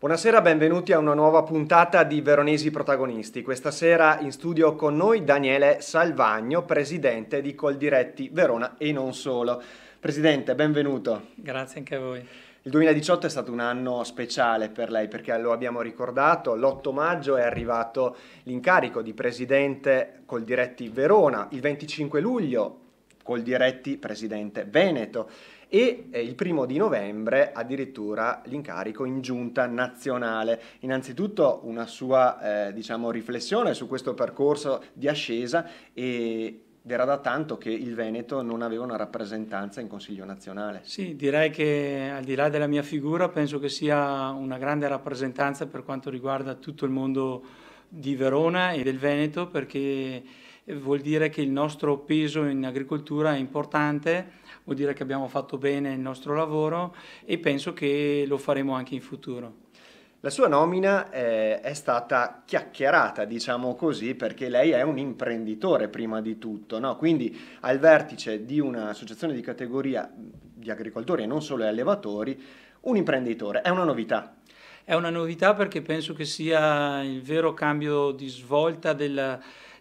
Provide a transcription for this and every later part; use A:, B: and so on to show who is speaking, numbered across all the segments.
A: Buonasera, benvenuti a una nuova puntata di Veronesi Protagonisti. Questa sera in studio con noi Daniele Salvagno, presidente di Coldiretti Verona e non solo. Presidente, benvenuto.
B: Grazie anche a voi.
A: Il 2018 è stato un anno speciale per lei perché lo abbiamo ricordato, l'8 maggio è arrivato l'incarico di presidente Coldiretti Verona, il 25 luglio Coldiretti presidente Veneto e eh, il primo di novembre addirittura l'incarico in giunta nazionale. Innanzitutto una sua eh, diciamo, riflessione su questo percorso di ascesa e, ed era da tanto che il Veneto non aveva una rappresentanza in Consiglio nazionale.
B: Sì, direi che al di là della mia figura penso che sia una grande rappresentanza per quanto riguarda tutto il mondo di Verona e del Veneto perché vuol dire che il nostro peso in agricoltura è importante, vuol dire che abbiamo fatto bene il nostro lavoro e penso che lo faremo anche in
A: futuro. La sua nomina è, eh, è stata chiacchierata, diciamo così, perché lei è un imprenditore prima di tutto, no? quindi al vertice di un'associazione di categoria di agricoltori e non solo di allevatori, un imprenditore, è una novità.
B: È una novità perché penso che sia il vero cambio di svolta della,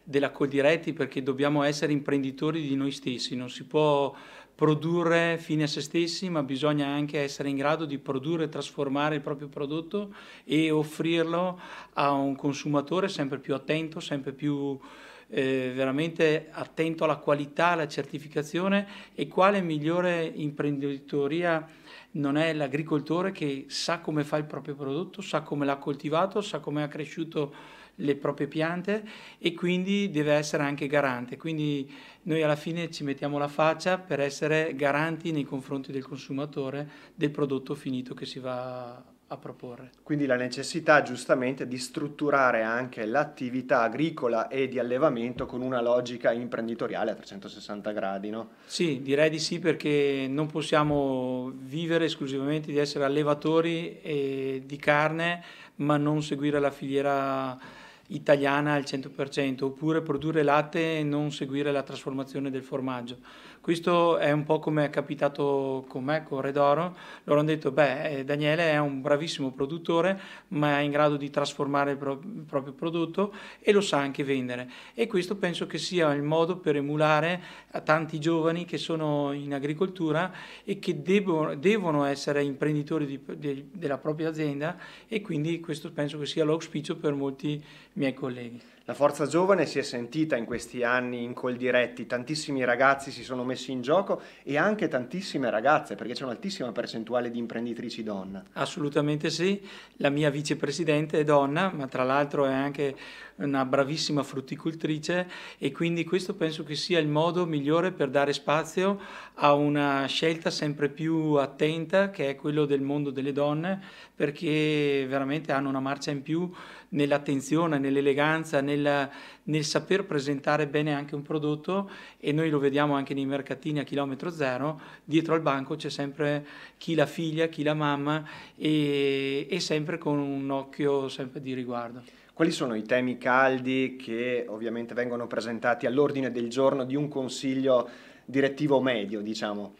B: della Coldiretti perché dobbiamo essere imprenditori di noi stessi, non si può produrre fine a se stessi, ma bisogna anche essere in grado di produrre e trasformare il proprio prodotto e offrirlo a un consumatore sempre più attento, sempre più eh, veramente attento alla qualità, alla certificazione e quale migliore imprenditoria non è l'agricoltore che sa come fa il proprio prodotto, sa come l'ha coltivato, sa come ha cresciuto le proprie piante e quindi deve essere anche garante. Quindi noi alla fine ci mettiamo la faccia per essere garanti nei confronti del consumatore del prodotto finito che si va a proporre.
A: Quindi la necessità giustamente di strutturare anche l'attività agricola e di allevamento con una logica imprenditoriale a 360 gradi, no?
B: Sì, direi di sì perché non possiamo vivere esclusivamente di essere allevatori e eh, di carne ma non seguire la filiera italiana al 100%, oppure produrre latte e non seguire la trasformazione del formaggio. Questo è un po' come è capitato con me, con Redoro. Loro hanno detto, beh, eh, Daniele è un bravissimo produttore, ma è in grado di trasformare il, pro il proprio prodotto e lo sa anche vendere. E questo penso che sia il modo per emulare a tanti giovani che sono in agricoltura e che debbo, devono essere imprenditori di, de, della propria azienda e quindi questo penso che sia l'auspicio per molti miei colleghi.
A: La Forza Giovane si è sentita in questi anni in col diretti, tantissimi ragazzi si sono messi in gioco e anche tantissime ragazze, perché c'è un'altissima percentuale di imprenditrici donna.
B: Assolutamente sì, la mia vicepresidente è donna, ma tra l'altro è anche una bravissima frutticoltrice e quindi questo penso che sia il modo migliore per dare spazio a una scelta sempre più attenta che è quello del mondo delle donne, perché veramente hanno una marcia in più nell'attenzione, nell'eleganza, nel, nel, saper presentare bene anche un prodotto e noi lo vediamo anche nei mercatini a chilometro zero, dietro al banco c'è sempre chi la figlia, chi la mamma e, e sempre con un occhio sempre di riguardo.
A: Quali sono i temi caldi che ovviamente vengono presentati all'ordine del giorno di un consiglio direttivo medio, diciamo?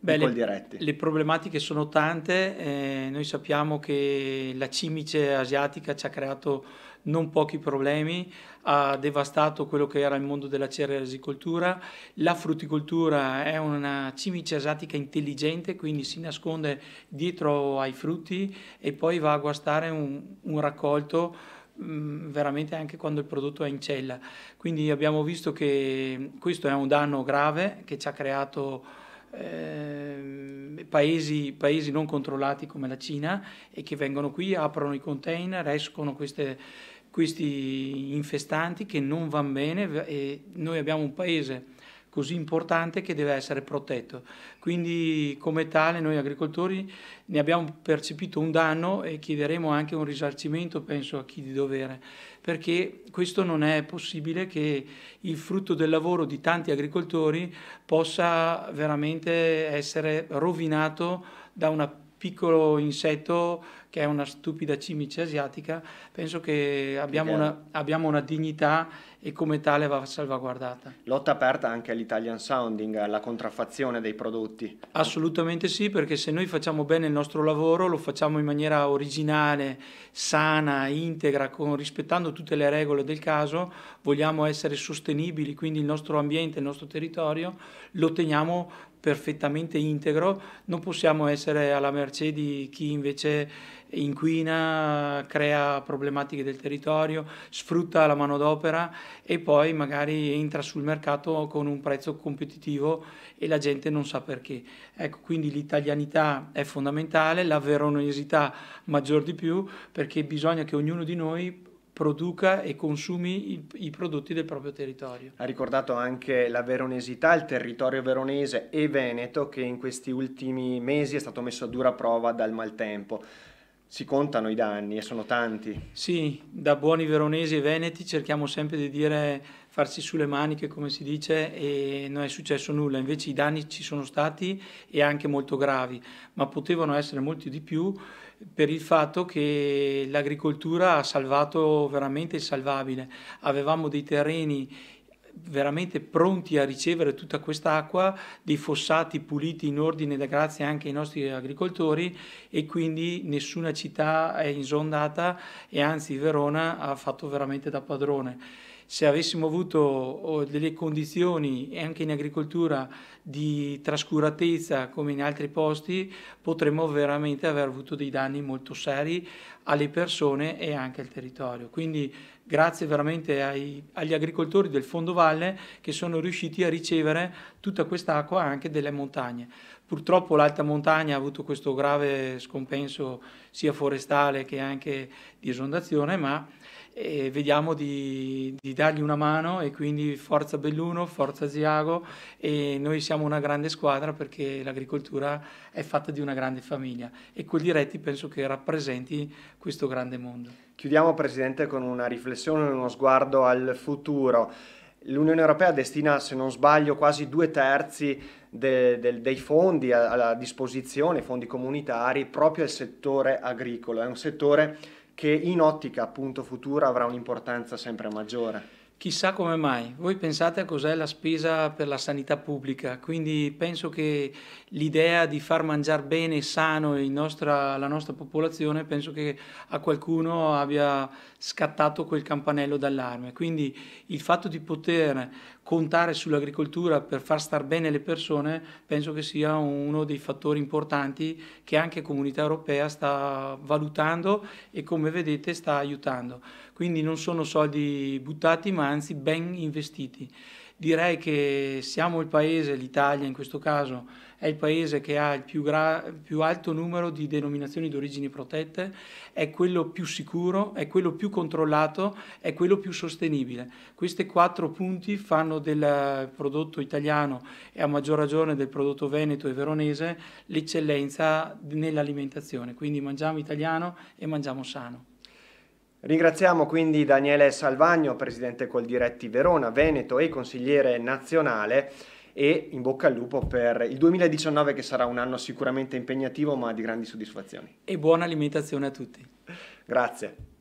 A: Beh, le, diretti. Le
B: problematiche sono tante, eh, noi sappiamo che la cimice asiatica ci ha creato non pochi problemi, ha devastato quello che era il mondo della cerealisicoltura, la frutticoltura è una cimice asiatica intelligente, quindi si nasconde dietro ai frutti e poi va a guastare un, un raccolto mm, veramente anche quando il prodotto è in cella. Quindi abbiamo visto che questo è un danno grave che ci ha creato eh, paesi, paesi, non controllati come la Cina e che vengono qui, aprono i container, escono queste, questi infestanti che non vanno bene e noi abbiamo un paese così importante che deve essere protetto. Quindi come tale noi agricoltori ne abbiamo percepito un danno e chiederemo anche un risarcimento, penso, a chi di dovere, perché questo non è possibile che il frutto del lavoro di tanti agricoltori possa veramente essere rovinato da un piccolo insetto che è una stupida cimice asiatica, penso che abbiamo, una, abbiamo una, dignità e come tale va salvaguardata.
A: Lotta aperta anche all'Italian Sounding, alla contraffazione dei prodotti.
B: Assolutamente sì, perché se noi facciamo bene il nostro lavoro, lo facciamo in maniera originale, sana, integra, con, rispettando tutte le regole del caso, vogliamo essere sostenibili, quindi il nostro ambiente, il nostro territorio, lo teniamo perfettamente integro, non possiamo essere alla mercé di chi invece inquina, crea problematiche del territorio, sfrutta la manodopera e poi magari entra sul mercato con un prezzo competitivo e la gente non sa perché. Ecco, quindi l'italianità è fondamentale, la veronesità maggior di più, perché bisogna che ognuno di noi produca e consumi i, i, prodotti del proprio territorio.
A: Ha ricordato anche la veronesità, il territorio veronese e veneto che in questi ultimi mesi è stato messo a dura prova dal maltempo si contano i danni e sono tanti.
B: Sì, da buoni veronesi e veneti cerchiamo sempre di dire farsi sulle maniche, come si dice, e non è successo nulla. Invece i danni ci sono stati e anche molto gravi, ma potevano essere molti di più per il fatto che l'agricoltura ha salvato veramente il salvabile. Avevamo dei terreni veramente pronti a ricevere tutta quest'acqua, dei fossati puliti in ordine da grazie anche ai nostri agricoltori e quindi nessuna città è insondata e anzi Verona ha fatto veramente da padrone se avessimo avuto oh, delle condizioni anche in agricoltura di trascuratezza come in altri posti, potremmo veramente aver avuto dei danni molto seri alle persone e anche al territorio. Quindi grazie veramente ai, agli agricoltori del Fondo Valle che sono riusciti a ricevere tutta quest'acqua anche delle montagne. Purtroppo l'alta montagna ha avuto questo grave scompenso sia forestale che anche di esondazione, ma e vediamo di, di, dargli una mano e quindi forza Belluno, forza Ziago e noi siamo una grande squadra perché l'agricoltura è fatta di una grande famiglia e diretti penso che
A: rappresenti questo grande mondo. Chiudiamo Presidente con una riflessione, uno sguardo al futuro. L'Unione Europea destina, se non sbaglio, quasi due terzi de, de, dei fondi a, a disposizione, fondi comunitari, proprio al settore agricolo. È un settore che in ottica appunto futura avrà un'importanza sempre maggiore.
B: Chissà come mai. Voi pensate a cos'è la spesa per la sanità pubblica, quindi penso che l'idea di far mangiare bene e sano nostra, la nostra popolazione, penso che a qualcuno abbia scattato quel campanello d'allarme. Quindi il fatto di poter contare sull'agricoltura per far star bene le persone, penso che sia uno dei fattori importanti che anche Comunità Europea sta valutando e come vedete sta aiutando. Quindi non sono soldi buttati, ma anzi ben investiti. Direi che siamo il paese, l'Italia in questo caso, è il paese che ha il più, più alto numero di denominazioni d'origine protette, è quello più sicuro, è quello più controllato, è quello più sostenibile. Questi quattro punti fanno del prodotto italiano e a maggior ragione del prodotto veneto e veronese l'eccellenza nell'alimentazione. Quindi mangiamo italiano e mangiamo sano.
A: Ringraziamo quindi Daniele Salvagno, presidente Coldiretti Verona, Veneto e consigliere nazionale e in bocca al lupo per il 2019 che sarà un anno sicuramente impegnativo ma di grandi soddisfazioni.
B: E buona alimentazione a tutti.
A: Grazie.